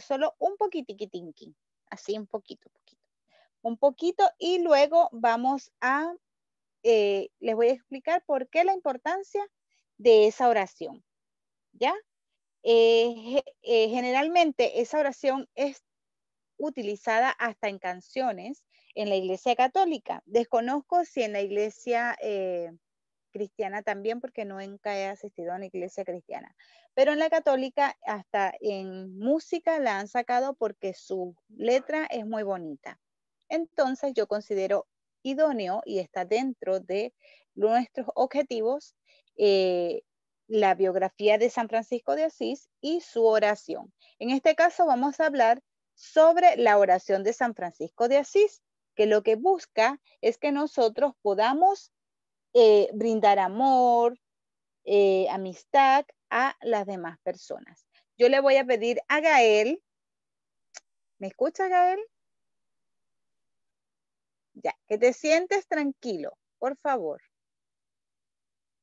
solo un poquitiquitinqui, así un poquito, poquito, un poquito y luego vamos a, eh, les voy a explicar por qué la importancia de esa oración, ¿ya? Eh, eh, generalmente esa oración es utilizada hasta en canciones en la iglesia católica. Desconozco si en la iglesia cristiana también, porque nunca he asistido a una iglesia cristiana. Pero en la católica, hasta en música la han sacado porque su letra es muy bonita. Entonces yo considero idóneo y está dentro de nuestros objetivos eh, la biografía de San Francisco de Asís y su oración. En este caso vamos a hablar sobre la oración de San Francisco de Asís, que lo que busca es que nosotros podamos eh, brindar amor, eh, amistad a las demás personas. Yo le voy a pedir a Gael, ¿me escucha Gael? Ya, que te sientes tranquilo, por favor.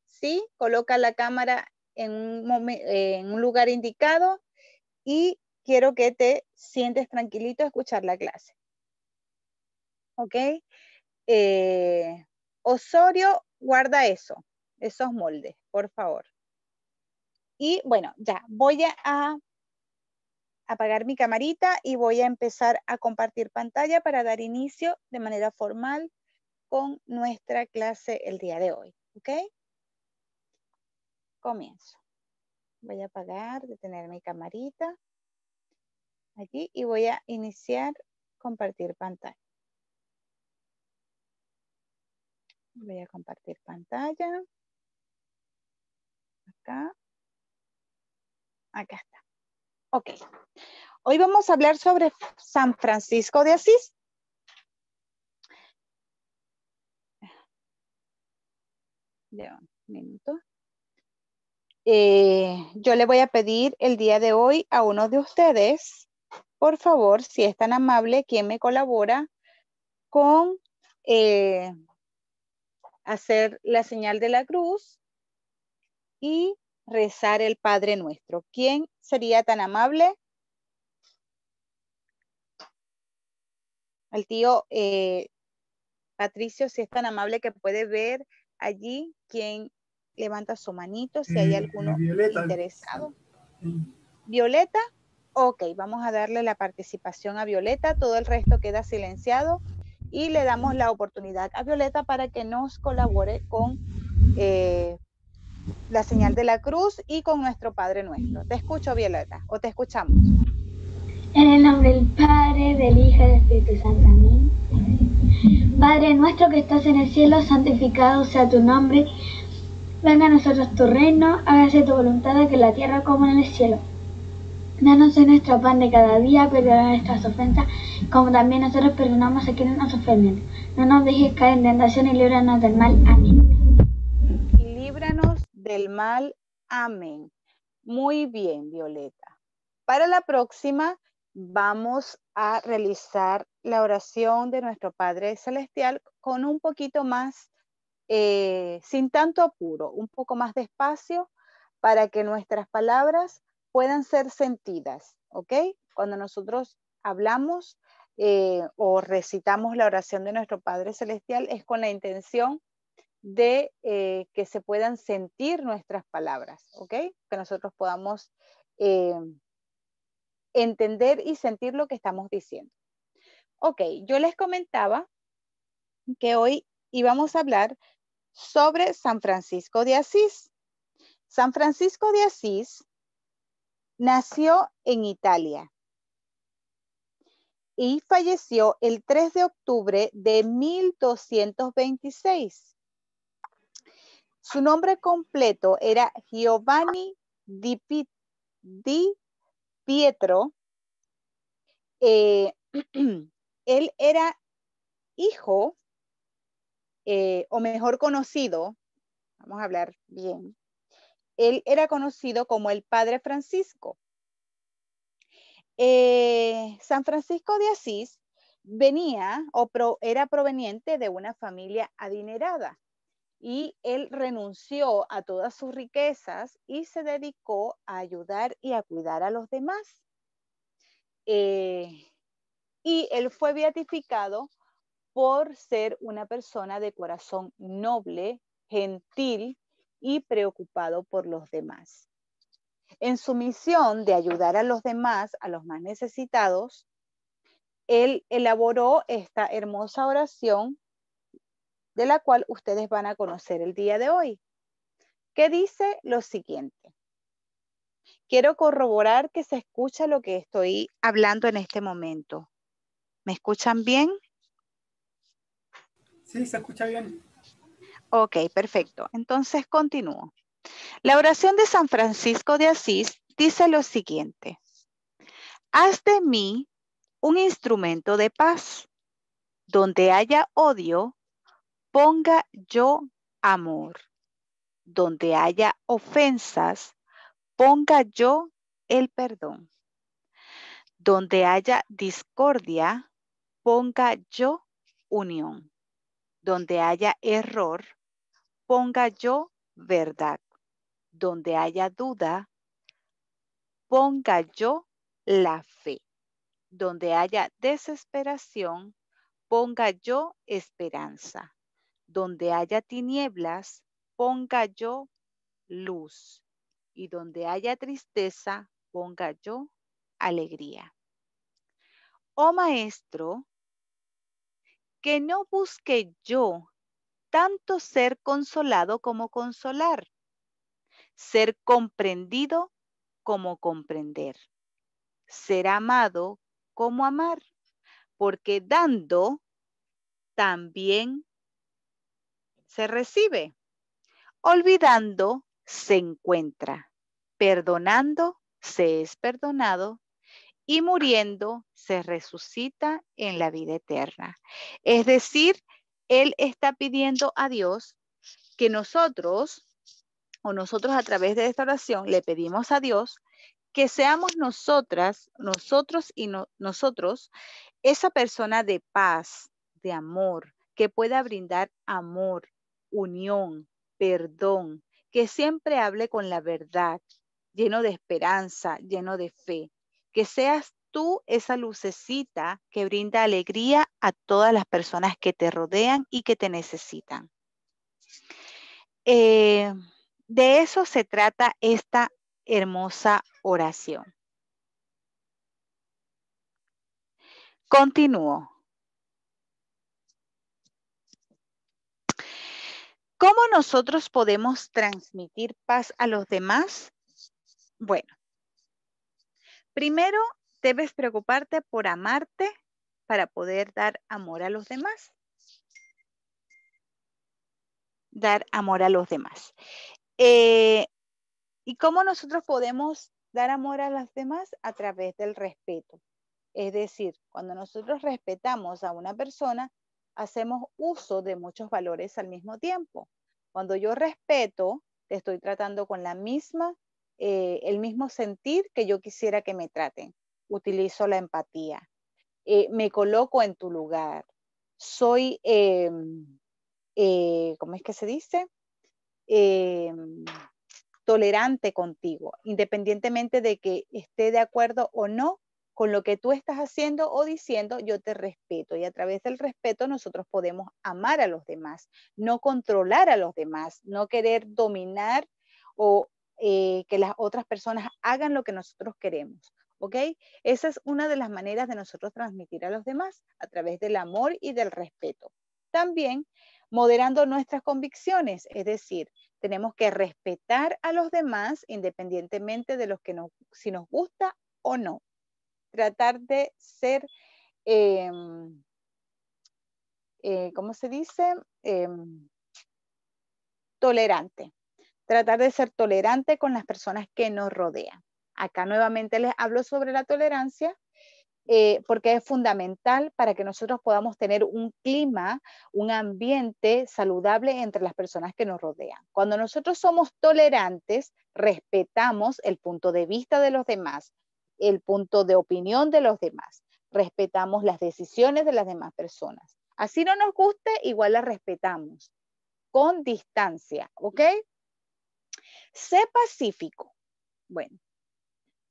Sí, coloca la cámara en un, eh, lugar indicado y quiero que te sientes tranquilito a escuchar la clase. ¿Ok? Osorio guarda eso, esos moldes, por favor. Y bueno, ya, voy a apagar mi camarita y voy a empezar a compartir pantalla para dar inicio de manera formal con nuestra clase el día de hoy. ¿Ok? Comienzo. Voy a apagar, detener mi camarita. Aquí y voy a iniciar compartir pantalla. Voy a compartir pantalla. Acá. Acá está. Ok. Hoy vamos a hablar sobre San Francisco de Asís. De un minuto. Eh, yo le voy a pedir el día de hoy a uno de ustedes, por favor, si es tan amable, quien me colabora con eh, hacer la señal de la cruz y rezar el Padre Nuestro. ¿Quién sería tan amable? Al tío eh, Patricio, si es tan amable que puede ver allí quién levanta su manito, si hay eh, alguno interesado. Violeta, ok, vamos a darle la participación a Violeta, todo el resto queda silenciado y le damos la oportunidad a Violeta para que nos colabore con eh, la señal de la cruz y con nuestro Padre nuestro. Te escucho, Violeta, o te escuchamos. En el nombre del Padre, del Hijo y del Espíritu Santo. Amén. Padre nuestro que estás en el cielo, santificado sea tu nombre. Venga a nosotros tu reino, hágase tu voluntad, que la tierra como en el cielo. Danos en nuestro pan de cada día, perdona nuestras ofensas, como también nosotros perdonamos a quienes nos ofenden. No nos dejes caer en tentación y líbranos del mal. Amén. Y líbranos del mal. Amén. Muy bien, Violeta. Para la próxima vamos a realizar la oración de nuestro Padre Celestial con un poquito más, eh, sin tanto apuro, un poco más despacio, para que nuestras palabras puedan ser sentidas, ¿ok? Cuando nosotros hablamos eh, o recitamos la oración de nuestro Padre Celestial es con la intención de eh, que se puedan sentir nuestras palabras, ¿ok? Que nosotros podamos eh, entender y sentir lo que estamos diciendo. Ok, yo les comentaba que hoy íbamos a hablar sobre San Francisco de Asís. San Francisco de Asís Nació en Italia y falleció el 3 de octubre de 1226. Su nombre completo era Giovanni di, Pietro. Eh, él era hijo, eh, o mejor conocido, vamos a hablar bien, él era conocido como el Padre Francisco. Eh, San Francisco de Asís venía o era proveniente de una familia adinerada y él renunció a todas sus riquezas y se dedicó a ayudar y a cuidar a los demás. Eh, y él fue beatificado por ser una persona de corazón noble, gentil y preocupado por los demás. En su misión de ayudar a los demás, a los más necesitados, él elaboró esta hermosa oración de la cual ustedes van a conocer el día de hoy, que dice lo siguiente. Quiero corroborar que se escucha lo que estoy hablando en este momento. ¿Me escuchan bien? Sí, se escucha bien. Ok, perfecto. Entonces continúo. La oración de San Francisco de Asís dice lo siguiente. Haz de mí un instrumento de paz. Donde haya odio, ponga yo amor. Donde haya ofensas, ponga yo el perdón. Donde haya discordia, ponga yo unión. Donde haya error, ponga yo verdad. Donde haya duda, ponga yo la fe. Donde haya desesperación, ponga yo esperanza. Donde haya tinieblas, ponga yo luz. Y donde haya tristeza, ponga yo alegría. Oh maestro, que no busque yo tanto ser consolado como consolar, ser comprendido como comprender, ser amado como amar, porque dando también se recibe, olvidando se encuentra, perdonando se es perdonado y muriendo se resucita en la vida eterna. Es decir, él está pidiendo a Dios que nosotros, o nosotros a través de esta oración, le pedimos a Dios que seamos nosotras, nosotros y nosotros, esa persona de paz, de amor, que pueda brindar amor, unión, perdón, que siempre hable con la verdad, lleno de esperanza, lleno de fe, que seas tú esa lucecita que brinda alegría a todas las personas que te rodean y que te necesitan. Eh, de eso se trata esta hermosa oración. Continúo. ¿Cómo nosotros podemos transmitir paz a los demás? Bueno, primero Debes preocuparte por amarte para poder dar amor a los demás. Dar amor a los demás. Eh, ¿Y cómo nosotros podemos dar amor a los demás? A través del respeto. Es decir, cuando nosotros respetamos a una persona, hacemos uso de muchos valores al mismo tiempo. Cuando yo respeto, te estoy tratando con la misma, eh, el mismo sentir que yo quisiera que me traten utilizo la empatía. Eh, me coloco en tu lugar. Soy, eh, eh, ¿cómo es que se dice? tolerante contigo, independientemente de que esté de acuerdo o no con lo que tú estás haciendo o diciendo, yo te respeto. Y a través del respeto nosotros podemos amar a los demás, no controlar a los demás, no querer dominar o que las otras personas hagan lo que nosotros queremos. Esa es una de las maneras de nosotros transmitir a los demás a través del amor y del respeto. También moderando nuestras convicciones, es decir, tenemos que respetar a los demás independientemente de los que si nos gusta o no. Tratar de ser, em, eh, ¿cómo se dice? Em, tolerante. Tratar de ser tolerante con las personas que nos rodean. Acá nuevamente les hablo sobre la tolerancia. Eh, porque es fundamental para que nosotros podamos tener un clima, un ambiente saludable entre las personas que nos rodean. Cuando nosotros somos tolerantes, respetamos el punto de vista de los demás, el punto de opinión de los demás, respetamos las decisiones de las demás personas. Así no nos guste, igual las respetamos, con distancia, ¿ok? Sé pacífico. Bueno,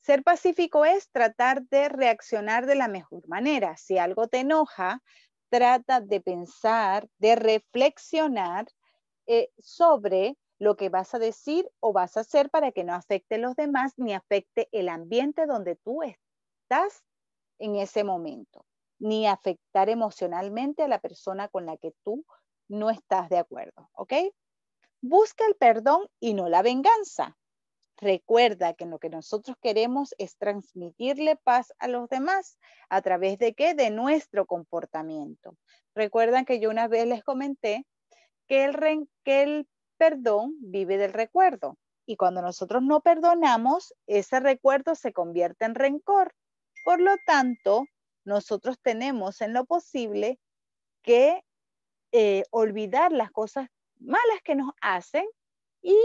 ser pacífico es tratar de reaccionar de la mejor manera. Si algo te enoja, trata de pensar, de reflexionar eh, sobre lo que vas a decir o vas a hacer para que no afecte a los demás ni afecte el ambiente donde tú estás en ese momento, ni afectar emocionalmente a la persona con la que tú no estás de acuerdo, ¿ok? Busca el perdón y no la venganza. Recuerda que lo que nosotros queremos es transmitirle paz a los demás. ¿A través de qué? De nuestro comportamiento. Recuerdan que yo una vez les comenté que el, que perdón vive del recuerdo. Y cuando nosotros no perdonamos, ese recuerdo se convierte en rencor. Por lo tanto, nosotros tenemos en lo posible que eh, olvidar las cosas malas que nos hacen y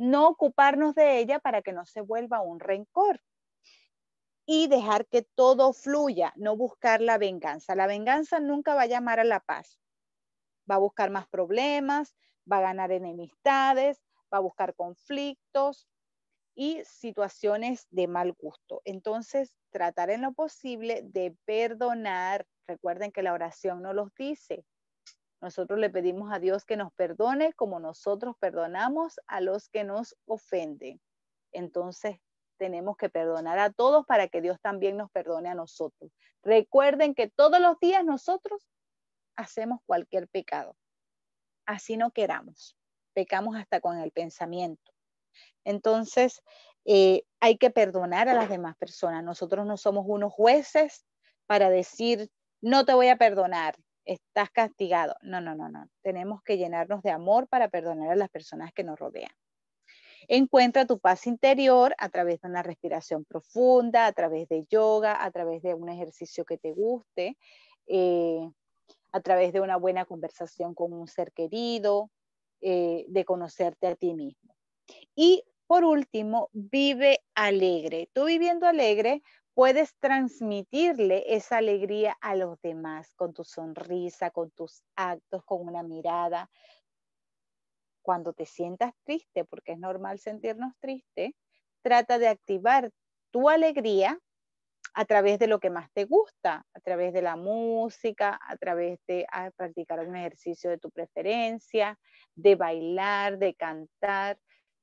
no ocuparnos de ella para que no se vuelva un rencor y dejar que todo fluya, no buscar la venganza. La venganza nunca va a llamar a la paz. Va a buscar más problemas, va a ganar enemistades, va a buscar conflictos y situaciones de mal gusto. Entonces, tratar en lo posible de perdonar. Recuerden que la oración no los dice, nosotros le pedimos a Dios que nos perdone como nosotros perdonamos a los que nos ofenden. Entonces, tenemos que perdonar a todos para que Dios también nos perdone a nosotros. Recuerden que todos los días nosotros hacemos cualquier pecado. Así no queramos. Pecamos hasta con el pensamiento. Entonces, eh, hay que perdonar a las demás personas. Nosotros no somos unos jueces para decir, no te voy a perdonar, estás castigado. No, no, no, no. Tenemos que llenarnos de amor para perdonar a las personas que nos rodean. Encuentra tu paz interior a través de una respiración profunda, a través de yoga, a través de un ejercicio que te guste, eh, a través de una buena conversación con un ser querido, eh, de conocerte a ti mismo. Y por último, vive alegre. Tú viviendo alegre puedes transmitirle esa alegría a los demás con tu sonrisa, con tus actos, con una mirada. Cuando te sientas triste, porque es normal sentirnos triste, trata de activar tu alegría a través de lo que más te gusta, a través de la música, a través de ah, practicar un ejercicio de tu preferencia, de bailar, de cantar,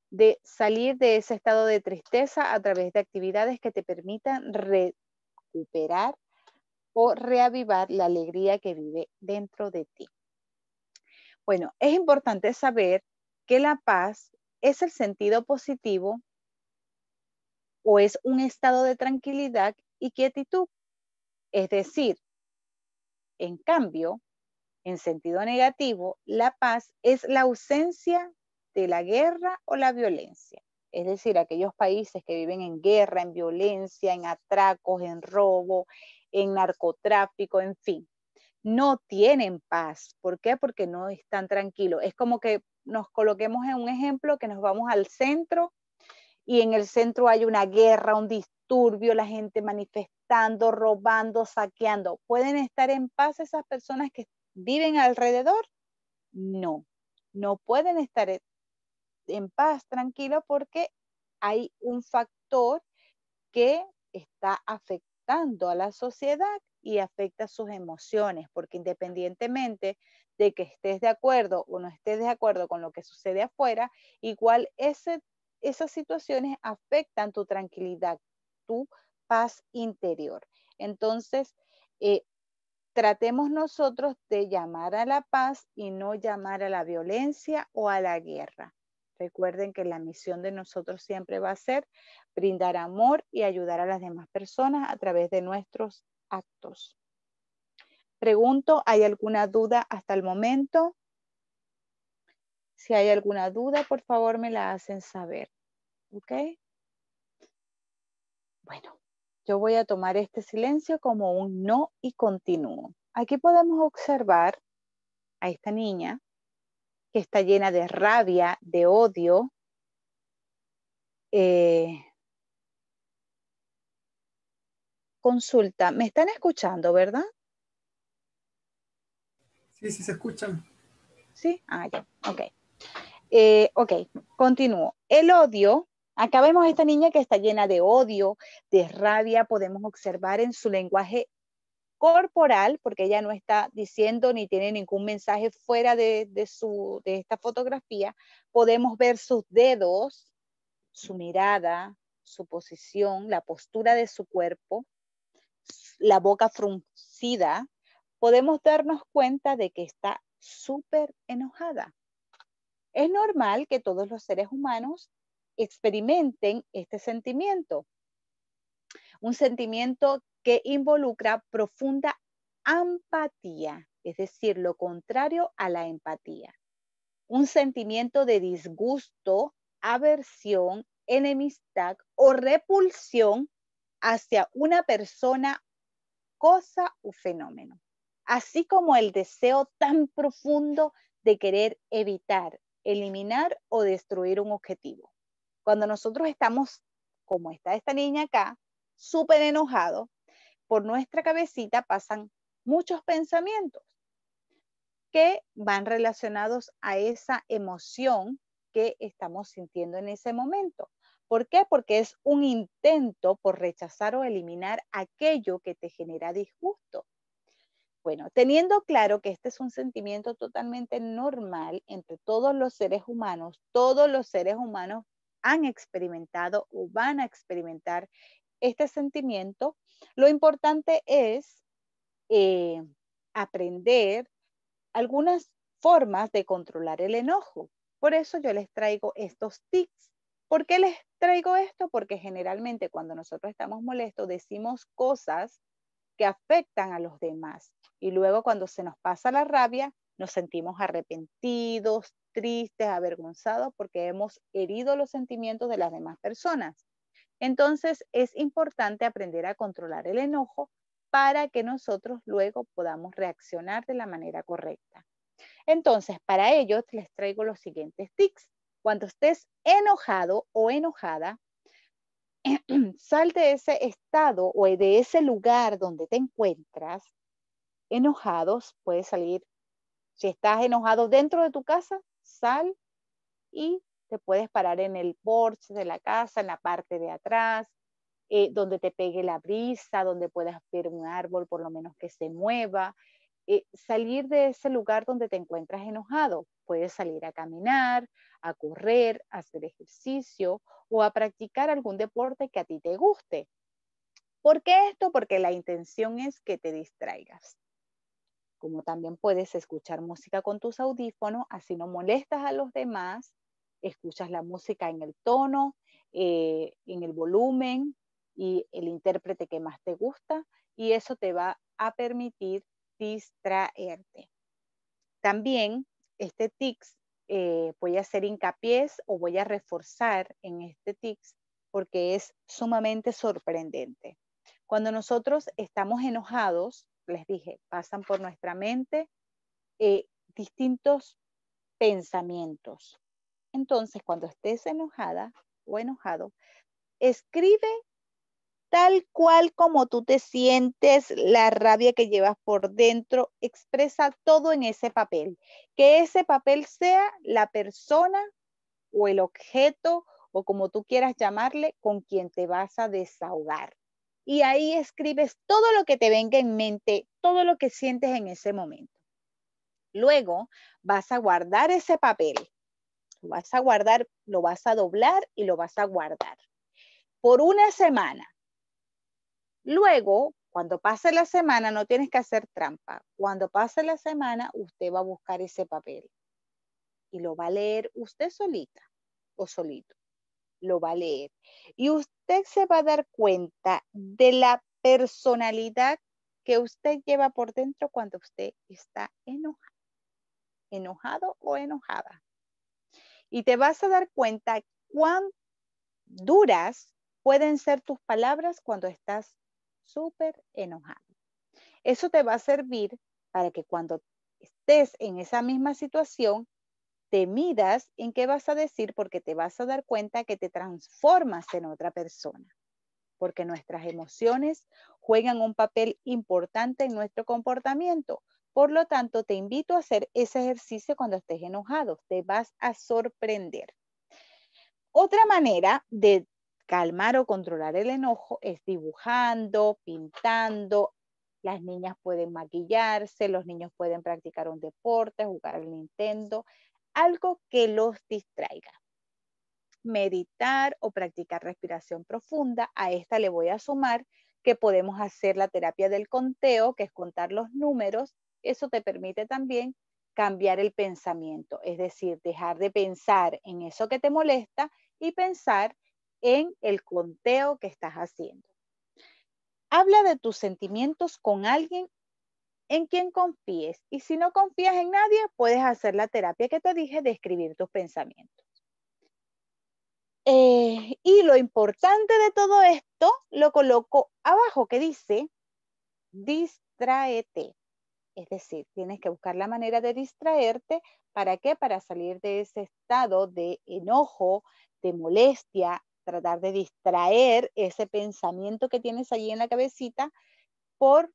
de salir de ese estado de tristeza a través de actividades que te permitan recuperar o reavivar la alegría que vive dentro de ti. Bueno, es importante saber que la paz es el sentido positivo o es un estado de tranquilidad y quietud. Es decir, en cambio, en sentido negativo, la paz es la ausencia de la guerra o la violencia. Es decir, aquellos países que viven en guerra, en violencia, en atracos, en robo, en narcotráfico, en fin. No tienen paz. ¿Por qué? Porque no están tranquilos. Es como que nos coloquemos en un ejemplo que nos vamos al centro y en el centro hay una guerra, un disturbio, la gente manifestando, robando, saqueando. ¿Pueden estar en paz esas personas que viven alrededor? No, no pueden estar en paz, tranquilo, porque hay un factor que está afectando a la sociedad y afecta sus emociones, porque independientemente de que estés de acuerdo o no estés de acuerdo con lo que sucede afuera, igual ese, esas situaciones afectan tu tranquilidad, tu paz interior. Entonces, eh, tratemos nosotros de llamar a la paz y no llamar a la violencia o a la guerra. Recuerden que la misión de nosotros siempre va a ser brindar amor y ayudar a las demás personas a través de nuestros actos. Pregunto, ¿hay alguna duda hasta el momento? Si hay alguna duda, por favor me la hacen saber. ¿Ok? Bueno, yo voy a tomar este silencio como un no y continúo. Aquí podemos observar a esta niña está llena de rabia, de odio, eh, consulta, ¿me están escuchando, verdad? Sí, sí, se escuchan. Sí, ah, ya, ok. Eh, ok, continúo. El odio, acá vemos a esta niña que está llena de odio, de rabia, podemos observar en su lenguaje corporal, porque ella no está diciendo ni tiene ningún mensaje fuera de, de, su, de esta fotografía, podemos ver sus dedos, su mirada, su posición, la postura de su cuerpo, la boca fruncida, podemos darnos cuenta de que está súper enojada. Es normal que todos los seres humanos experimenten este sentimiento un sentimiento que involucra profunda empatía, es decir, lo contrario a la empatía, un sentimiento de disgusto, aversión, enemistad o repulsión hacia una persona, cosa o fenómeno, así como el deseo tan profundo de querer evitar, eliminar o destruir un objetivo. Cuando nosotros estamos, como está esta niña acá, súper enojado, por nuestra cabecita pasan muchos pensamientos que van relacionados a esa emoción que estamos sintiendo en ese momento. ¿Por qué? Porque es un intento por rechazar o eliminar aquello que te genera disgusto. Bueno, teniendo claro que este es un sentimiento totalmente normal entre todos los seres humanos, todos los seres humanos han experimentado o van a experimentar este sentimiento, lo importante es eh, aprender algunas formas de controlar el enojo. Por eso yo les traigo estos tics ¿Por qué les traigo esto? Porque generalmente cuando nosotros estamos molestos decimos cosas que afectan a los demás. Y luego cuando se nos pasa la rabia, nos sentimos arrepentidos, tristes, avergonzados porque hemos herido los sentimientos de las demás personas. Entonces es importante aprender a controlar el enojo para que nosotros luego podamos reaccionar de la manera correcta. Entonces, para ello les traigo los siguientes tips. Cuando estés enojado o enojada, sal de ese estado o de ese lugar donde te encuentras enojados, puedes salir. Si estás enojado dentro de tu casa, sal y te puedes parar en el porche de la casa, en la parte de atrás, eh, donde te pegue la brisa, donde puedas ver un árbol por lo menos que se mueva. Eh, salir de ese lugar donde te encuentras enojado. Puedes salir a caminar, a correr, a hacer ejercicio o a practicar algún deporte que a ti te guste. ¿Por qué esto? Porque la intención es que te distraigas. Como también puedes escuchar música con tus audífonos, así no molestas a los demás escuchas la música en el tono, eh, en el volumen y el intérprete que más te gusta y eso te va a permitir distraerte. También este tics, eh, voy a hacer hincapié o voy a reforzar en este tics porque es sumamente sorprendente. Cuando nosotros estamos enojados, les dije, pasan por nuestra mente eh, distintos pensamientos. Entonces, cuando estés enojada o enojado, escribe tal cual como tú te sientes, la rabia que llevas por dentro, expresa todo en ese papel. Que ese papel sea la persona o el objeto o como tú quieras llamarle, con quien te vas a desahogar. Y ahí escribes todo lo que te venga en mente, todo lo que sientes en ese momento. Luego vas a guardar ese papel lo vas a guardar, lo vas a doblar y lo vas a guardar por una semana. Luego, cuando pase la semana, no tienes que hacer trampa. Cuando pase la semana, usted va a buscar ese papel y lo va a leer usted solita o solito. Lo va a leer. Y usted se va a dar cuenta de la personalidad que usted lleva por dentro cuando usted está enojado, enojado o enojada y te vas a dar cuenta cuán duras pueden ser tus palabras cuando estás súper enojado. Eso te va a servir para que cuando estés en esa misma situación, te midas en qué vas a decir porque te vas a dar cuenta que te transformas en otra persona, porque nuestras emociones juegan un papel importante en nuestro comportamiento. Por lo tanto, te invito a hacer ese ejercicio cuando estés enojado. Te vas a sorprender. Otra manera de calmar o controlar el enojo es dibujando, pintando. Las niñas pueden maquillarse, los niños pueden practicar un deporte, jugar al Nintendo, algo que los distraiga. Meditar o practicar respiración profunda, a esta le voy a sumar que podemos hacer la terapia del conteo, que es contar los números eso te permite también cambiar el pensamiento, es decir, dejar de pensar en eso que te molesta y pensar en el conteo que estás haciendo. Habla de tus sentimientos con alguien en quien confíes y si no confías en nadie, puedes hacer la terapia que te dije de escribir tus pensamientos. Eh, y lo importante de todo esto lo coloco abajo que dice, distraete. Es decir, tienes que buscar la manera de distraerte. ¿Para qué? Para salir de ese estado de enojo, de molestia, tratar de distraer ese pensamiento que tienes allí en la cabecita por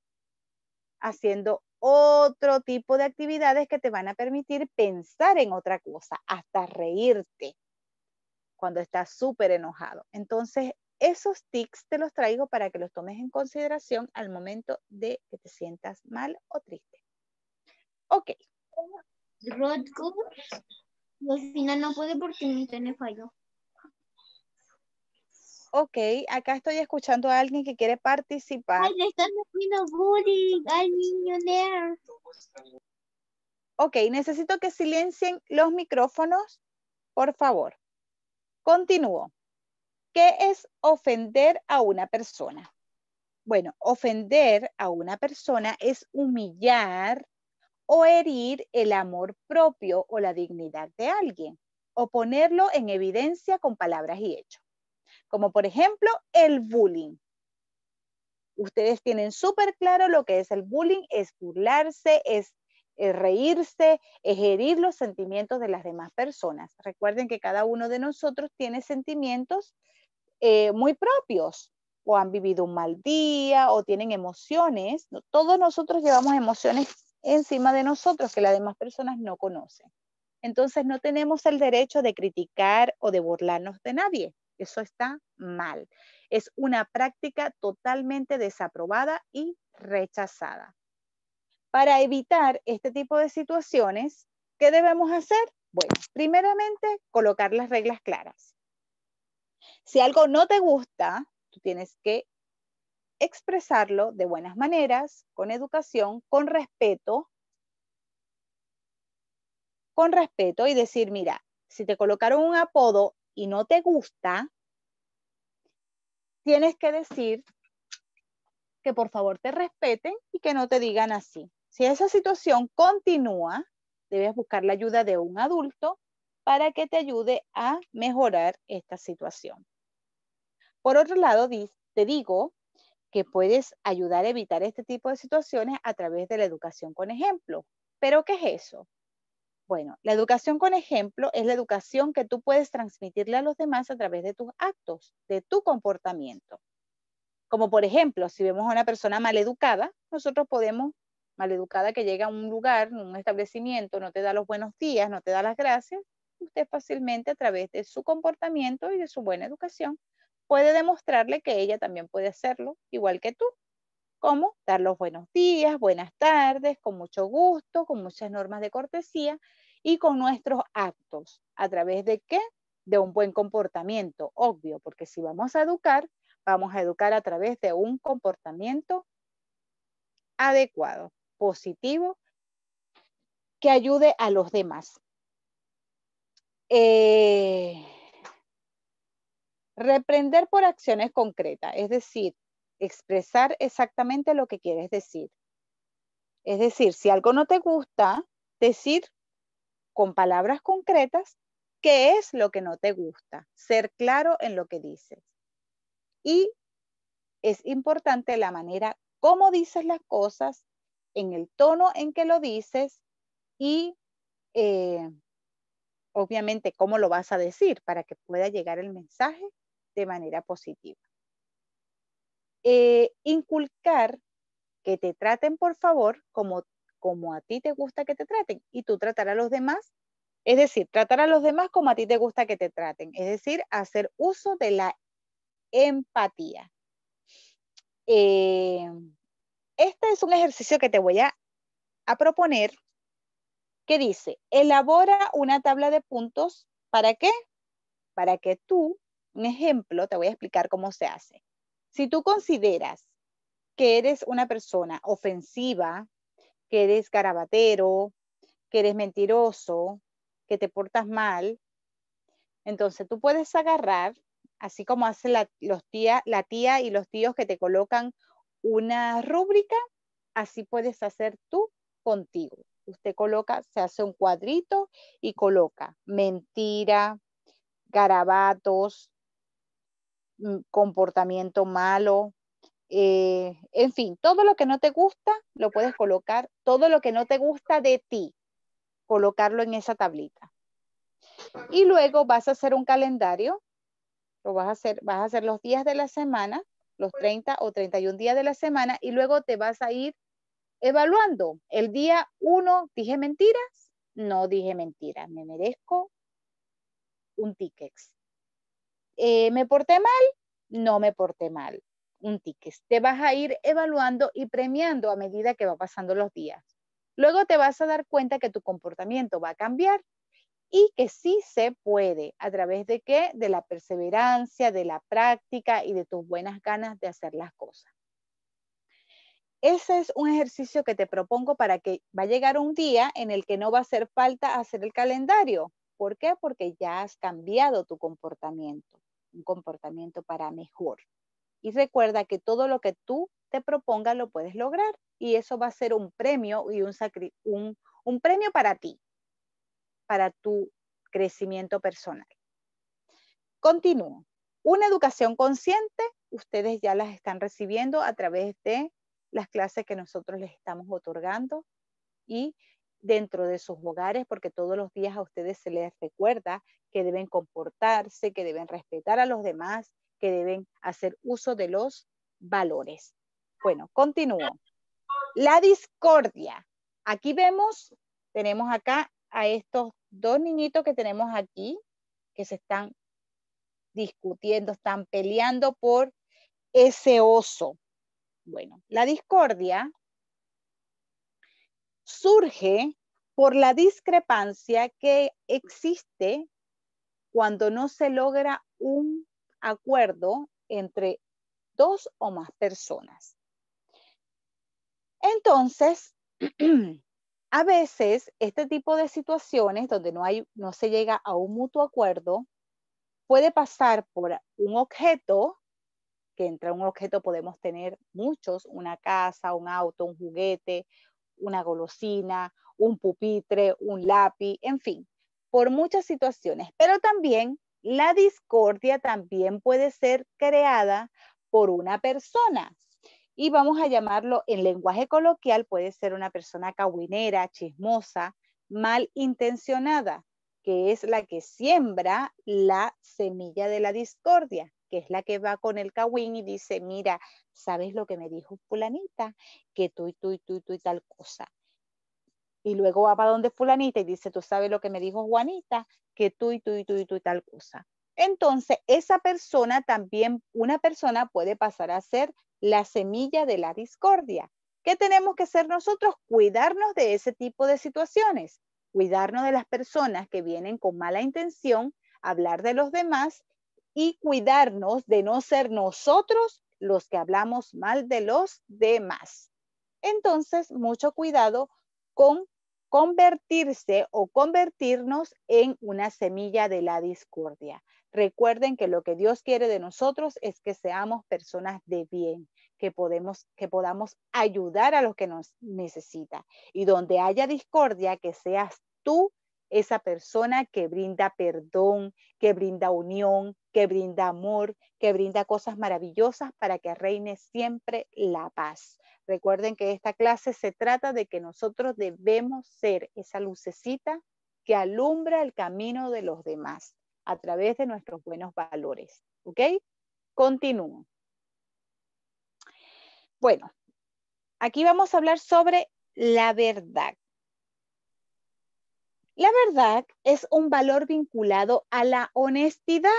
haciendo otro tipo de actividades que te van a permitir pensar en otra cosa, hasta reírte cuando estás súper enojado. Entonces, esos tics te los traigo para que los tomes en consideración al momento de que te sientas mal o triste. Ok. Rodko, al final no puede porque mi internet falló. Ok, acá estoy escuchando a alguien que quiere participar. Ay, Ok, necesito que silencien los micrófonos, por favor. Continúo. ¿Qué es ofender a una persona? Bueno, ofender a una persona es humillar o herir el amor propio o la dignidad de alguien o ponerlo en evidencia con palabras y hechos. Como por ejemplo el bullying. Ustedes tienen súper claro lo que es el bullying, es burlarse, es eh, reírse, es herir los sentimientos de las demás personas. Recuerden que cada uno de nosotros tiene sentimientos eh, muy propios o han vivido un mal día o tienen emociones. Todos nosotros llevamos emociones encima de nosotros que las demás personas no conocen. Entonces no tenemos el derecho de criticar o de burlarnos de nadie. Eso está mal. Es una práctica totalmente desaprobada y rechazada. Para evitar este tipo de situaciones, ¿qué debemos hacer? Bueno, primeramente, colocar las reglas claras. Si algo no te gusta, tú tienes que expresarlo de buenas maneras, con educación, con respeto, con respeto y decir, mira, si te colocaron un apodo y no te gusta, tienes que decir que por favor te respeten y que no te digan así. Si esa situación continúa, debes buscar la ayuda de un adulto para que te ayude a mejorar esta situación. Por otro lado, te digo que puedes ayudar a evitar este tipo de situaciones a través de la educación con ejemplo. ¿Pero qué es eso? Bueno, la educación con ejemplo es la educación que tú puedes transmitirle a los demás a través de tus actos, de tu comportamiento. Como por ejemplo, si vemos a una persona maleducada, nosotros podemos, maleducada que llega a un lugar, un establecimiento, no te da los buenos días, no te da las gracias, usted fácilmente a través de su comportamiento y de su buena educación puede demostrarle que ella también puede hacerlo, igual que tú. Como dar los buenos días, buenas tardes, con mucho gusto, con muchas normas de cortesía y con nuestros actos. ¿A través de qué? De un buen comportamiento, obvio, porque si vamos a educar, vamos a educar a través de un comportamiento adecuado, positivo, que ayude a los demás. Eh, reprender por acciones concretas, es decir, expresar exactamente lo que quieres decir. Es decir, si algo no te gusta, decir con palabras concretas qué es lo que no te gusta, ser claro en lo que dices. Y es importante la manera cómo dices las cosas, en el tono en que lo dices y eh, obviamente cómo lo vas a decir para que pueda llegar el mensaje de manera positiva. Eh, inculcar que te traten por favor como, como a ti te gusta que te traten y tú tratar a los demás, es decir, tratar a los demás como a ti te gusta que te traten, es decir, hacer uso de la empatía. Eh, este es un ejercicio que te voy a proponer ¿Qué dice, elabora una tabla de puntos, ¿para qué? Para que tú, un ejemplo, te voy a explicar cómo se hace. Si tú consideras que eres una persona ofensiva, que eres garabatero, que eres mentiroso, que te portas mal, entonces tú puedes agarrar, así como hacen los tía, la tía y los tíos que te colocan una rúbrica, así puedes hacer tú contigo. Usted coloca, se hace un cuadrito y coloca mentira, garabatos, mm, comportamiento malo, eh, en fin, todo lo que no te gusta lo puedes colocar, todo lo que no te gusta de ti, colocarlo en esa tablita. Y luego vas a hacer un calendario, lo vas a hacer, vas a hacer los días de la semana, los 30 o 31 días de la semana, y luego te vas a ir Evaluando el día uno, ¿dije mentiras? No dije mentiras, me merezco un ticket. Eh, ¿Me porté mal? No me porté mal, un ticket. Te vas a ir evaluando y premiando a medida que va pasando los días. Luego te vas a dar cuenta que tu comportamiento va a cambiar y que sí se puede a través de qué? De la perseverancia, de la práctica y de tus buenas ganas de hacer las cosas. Ese es un ejercicio que te propongo para que va a llegar un día en el que no va a hacer falta hacer el calendario. ¿Por qué? Porque ya has cambiado tu comportamiento, un comportamiento para mejor. Y recuerda que todo lo que tú te propongas lo puedes lograr y eso va a ser un premio y un, un, un premio para ti, para tu crecimiento personal. Continúo. Una educación consciente, ustedes ya las están recibiendo a través de las clases que nosotros les estamos otorgando y dentro de sus hogares, porque todos los días a ustedes se les recuerda que deben comportarse, que deben respetar a los demás, que deben hacer uso de los valores. Bueno, continúo. La discordia. Aquí vemos, tenemos acá a estos dos niñitos que tenemos aquí, que se están discutiendo, están peleando por ese oso. Bueno, la discordia surge por la discrepancia que existe cuando no se logra un acuerdo entre dos o más personas. Entonces, a veces este tipo de situaciones donde no, hay, no se llega a un mutuo acuerdo puede pasar por un objeto que entre un objeto podemos tener muchos, una casa, un auto, un juguete, una golosina, un pupitre, un lápiz, en fin, por muchas situaciones. Pero también la discordia también puede ser creada por una persona. Y vamos a llamarlo en lenguaje coloquial, puede ser una persona cahuinera, chismosa, malintencionada, que es la que siembra la semilla de la discordia que es la que va con el Kawin y dice, mira, ¿sabes lo que me dijo fulanita? Que tú y tú y tú y tal cosa. Y luego va para donde fulanita y dice, tú sabes lo que me dijo Juanita, que tú y tú y tú y tú y tal cosa. Entonces, esa persona también, una persona puede pasar a ser la semilla de la discordia. ¿Qué tenemos que hacer nosotros? Cuidarnos de ese tipo de situaciones, cuidarnos de las personas que vienen con mala intención, hablar de los demás y cuidarnos de no ser nosotros los que hablamos mal de los demás. Entonces, mucho cuidado con convertirse o convertirnos en una semilla de la discordia. Recuerden que lo que Dios quiere de nosotros es que seamos personas de bien, que, podemos, que podamos ayudar a los que nos necesitan. Y donde haya discordia, que seas tú esa persona que brinda perdón, que brinda unión, que brinda amor, que brinda cosas maravillosas para que reine siempre la paz. Recuerden que esta clase se trata de que nosotros debemos ser esa lucecita que alumbra el camino de los demás a través de nuestros buenos valores. ¿Ok? Continúo. Bueno, aquí vamos a hablar sobre la verdad. La verdad es un valor vinculado a la honestidad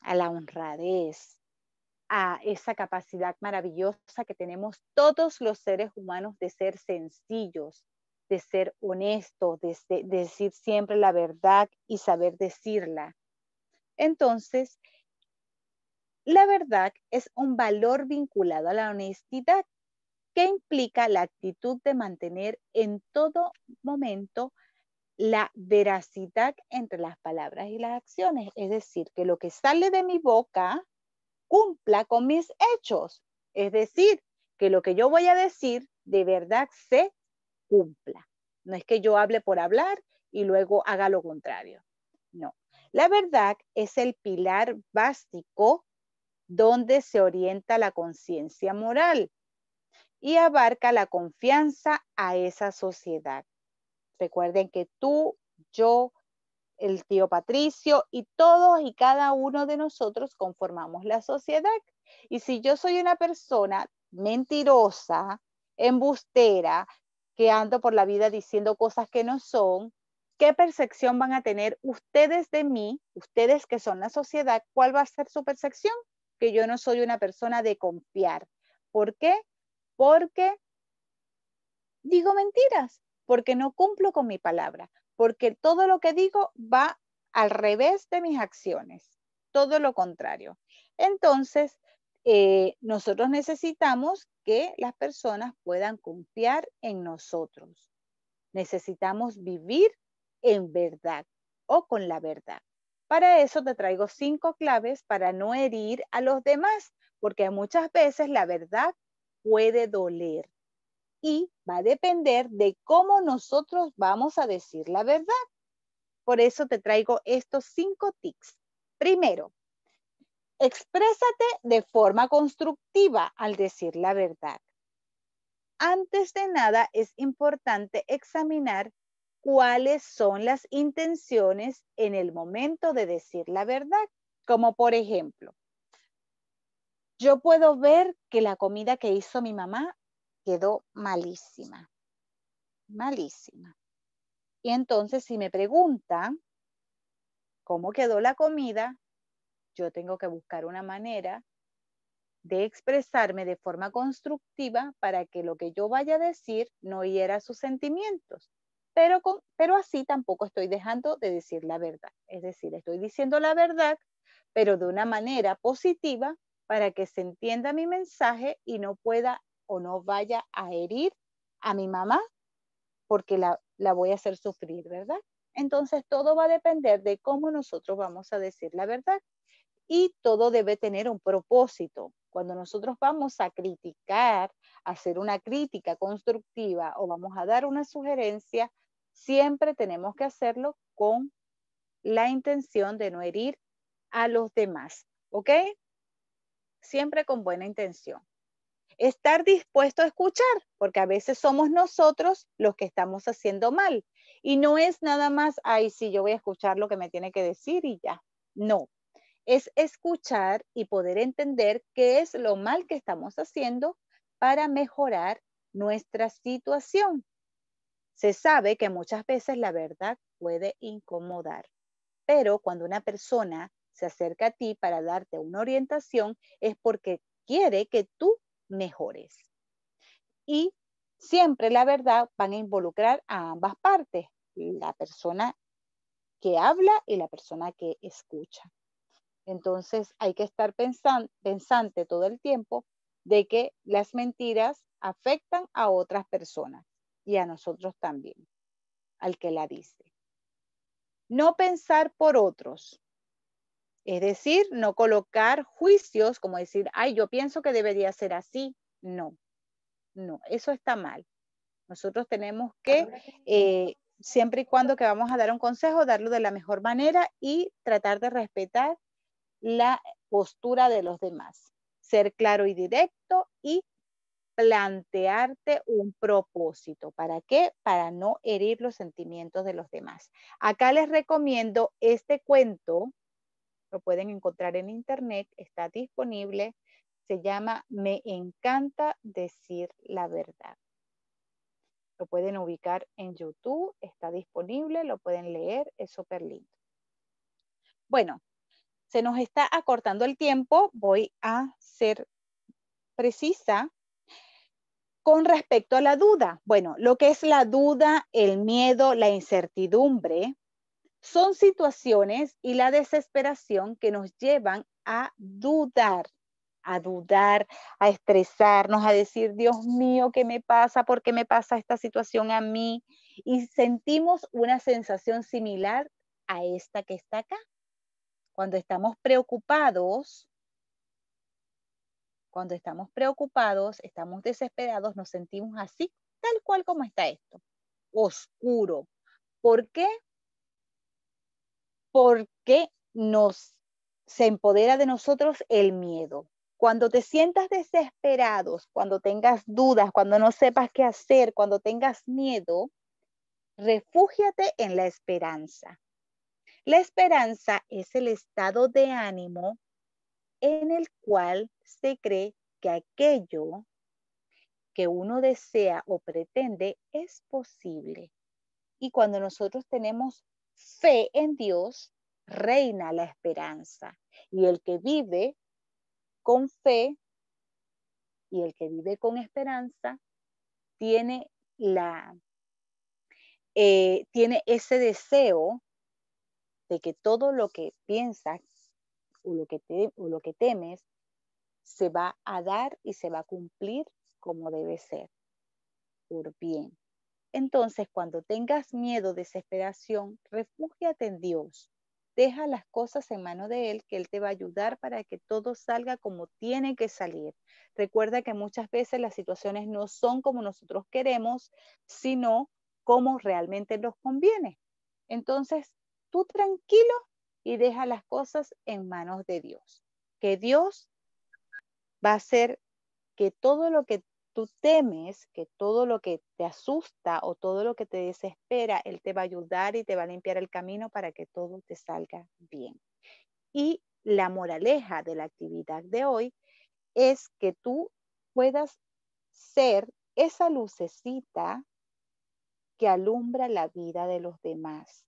a la honradez, a esa capacidad maravillosa que tenemos todos los seres humanos de ser sencillos, de ser honestos, de, decir siempre la verdad y saber decirla. Entonces, la verdad es un valor vinculado a la honestidad que implica la actitud de mantener en todo momento la veracidad entre las palabras y las acciones, es decir, que lo que sale de mi boca cumpla con mis hechos, es decir, que lo que yo voy a decir de verdad se cumpla. No es que yo hable por hablar y luego haga lo contrario. No. La verdad es el pilar básico donde se orienta la conciencia moral y abarca la confianza a esa sociedad. Recuerden que tú, yo, el tío Patricio y todos y cada uno de nosotros conformamos la sociedad. Y si yo soy una persona mentirosa, embustera, que ando por la vida diciendo cosas que no son, ¿qué percepción van a tener ustedes de mí, ustedes que son la sociedad? ¿Cuál va a ser su percepción? Que yo no soy una persona de confiar. ¿Por qué? Porque digo mentiras, porque no cumplo con mi palabra, porque todo lo que digo va al revés de mis acciones, todo lo contrario. Entonces, eh, nosotros necesitamos que las personas puedan confiar en nosotros. Necesitamos vivir en verdad o con la verdad. Para eso te traigo cinco claves para no herir a los demás, porque muchas veces la verdad puede doler y va a depender de cómo nosotros vamos a decir la verdad. Por eso te traigo estos cinco tics. Primero, exprésate de forma constructiva al decir la verdad. Antes de nada, es importante examinar cuáles son las intenciones en el momento de decir la verdad. Como por ejemplo, yo puedo ver que la comida que hizo mi mamá quedó malísima, malísima. Y entonces si me preguntan cómo quedó la comida, yo tengo que buscar una manera de expresarme de forma constructiva para que lo que yo vaya a decir no hiera sus sentimientos. Pero, pero así tampoco estoy dejando de decir la verdad. Es decir, estoy diciendo la verdad, pero de una manera positiva para que se entienda mi mensaje y no pueda o no vaya a herir a mi mamá porque la, voy a hacer sufrir, ¿verdad? Entonces todo va a depender de cómo nosotros vamos a decir la verdad y todo debe tener un propósito. Cuando nosotros vamos a criticar, hacer una crítica constructiva o vamos a dar una sugerencia, siempre tenemos que hacerlo con la intención de no herir a los demás, ¿ok? Siempre con buena intención estar dispuesto a escuchar, porque a veces somos nosotros los que estamos haciendo mal. Y no es nada más, ay, sí, yo voy a escuchar lo que me tiene que decir y ya. No, es escuchar y poder entender qué es lo mal que estamos haciendo para mejorar nuestra situación. Se sabe que muchas veces la verdad puede incomodar, pero cuando una persona se acerca a ti para darte una orientación es porque quiere que tú mejores. Y siempre la verdad van a involucrar a ambas partes, la persona que habla y la persona que escucha. Entonces hay que estar pensando pensante todo el tiempo de que las mentiras afectan a otras personas y a nosotros también, al que la dice. No pensar por otros. Es decir, no colocar juicios como decir, ay, yo pienso que debería ser así. No, no, eso está mal. Nosotros tenemos que, eh, siempre y cuando que vamos a dar un consejo, darlo de la mejor manera y tratar de respetar la postura de los demás. Ser claro y directo y plantearte un propósito. ¿Para qué? Para no herir los sentimientos de los demás. Acá les recomiendo este cuento lo pueden encontrar en internet, está disponible, se llama Me encanta decir la verdad. Lo pueden ubicar en YouTube, está disponible, lo pueden leer, es súper lindo. Bueno, se nos está acortando el tiempo, voy a ser precisa con respecto a la duda. Bueno, lo que es la duda, el miedo, la incertidumbre, son situaciones y la desesperación que nos llevan a dudar, a dudar, a estresarnos, a decir, Dios mío, ¿qué me pasa? ¿Por qué me pasa esta situación a mí? Y sentimos una sensación similar a esta que está acá. Cuando estamos preocupados, cuando estamos preocupados, estamos desesperados, nos sentimos así, tal cual como está esto, oscuro. ¿Por qué? porque nos se empodera de nosotros el miedo. Cuando te sientas desesperados, cuando tengas dudas, cuando no sepas qué hacer, cuando tengas miedo, refúgiate en la esperanza. La esperanza es el estado de ánimo en el cual se cree que aquello que uno desea o pretende es posible. Y cuando nosotros tenemos fe en Dios, reina la esperanza. Y el que vive con fe y el que vive con esperanza tiene la eh, tiene ese deseo de que todo lo que piensas o lo que, o lo que temes se va a dar y se va a cumplir como debe ser, por bien. Entonces, cuando tengas miedo, desesperación, refúgiate en Dios. Deja las cosas en manos de Él, que Él te va a ayudar para que todo salga como tiene que salir. Recuerda que muchas veces las situaciones no son como nosotros queremos, sino como realmente nos conviene. Entonces, tú tranquilo y deja las cosas en manos de Dios. Que Dios va a hacer que todo lo que tú temes que todo lo que te asusta o todo lo que te desespera, Él te va a ayudar y te va a limpiar el camino para que todo te salga bien. Y la moraleja de la actividad de hoy es que tú puedas ser esa lucecita que alumbra la vida de los demás.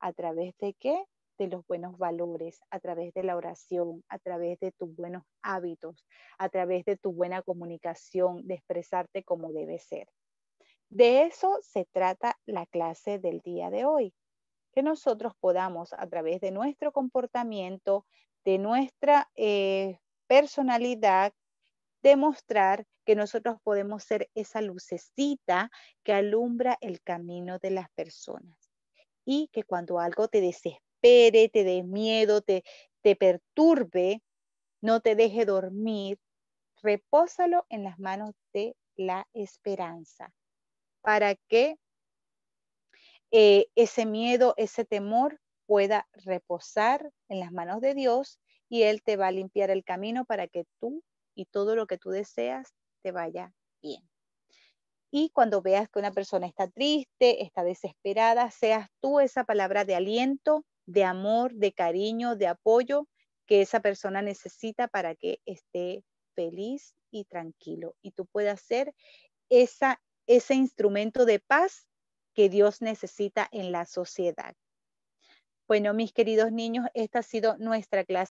¿A través de qué? de los buenos valores, a través de la oración, a través de tus buenos hábitos, a través de tu buena comunicación, de expresarte como debe ser. De eso se trata la clase del día de hoy, que nosotros podamos a través de nuestro comportamiento, de nuestra eh, personalidad, demostrar que nosotros podemos ser esa lucecita que alumbra el camino de las personas y que cuando algo te desespera, te dé miedo, te, perturbe, no te deje dormir, repósalo en las manos de la esperanza para que eh, ese miedo, ese temor pueda reposar en las manos de Dios y Él te va a limpiar el camino para que tú y todo lo que tú deseas te vaya bien. Y cuando veas que una persona está triste, está desesperada, seas tú esa palabra de aliento de amor, de cariño, de apoyo que esa persona necesita para que esté feliz y tranquilo y tú puedas ser esa, ese instrumento de paz que Dios necesita en la sociedad. Bueno, mis queridos niños, esta ha sido nuestra clase.